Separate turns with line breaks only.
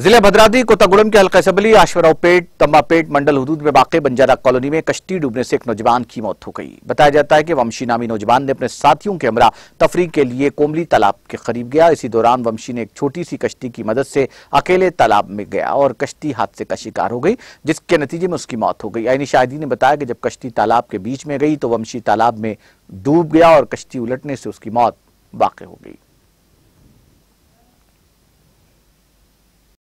जिले भद्रादी कोतागुड़म के हल्का सबली आशवरावपेट तम्बापेट मंडल हदूद में वाक़ बंजारा कॉलोनी में कश्ती डूबने से एक नौजवान की मौत हो गई बताया जाता है कि वंशी नामी नौजवान ने अपने साथियों के हमरा तफरी के लिए कोमली तालाब के करीब गया इसी दौरान वंशी ने एक छोटी सी कश्ती की मदद से अकेले तालाब में गया और कश्ती हादसे का शिकार हो गई जिसके नतीजे में उसकी मौत हो गई आईनी शाहिदी ने बताया कि जब कश्ती तालाब के बीच में गई तो वंशी तालाब में डूब गया और कश्ती उलटने से उसकी मौत वाक़ हो गई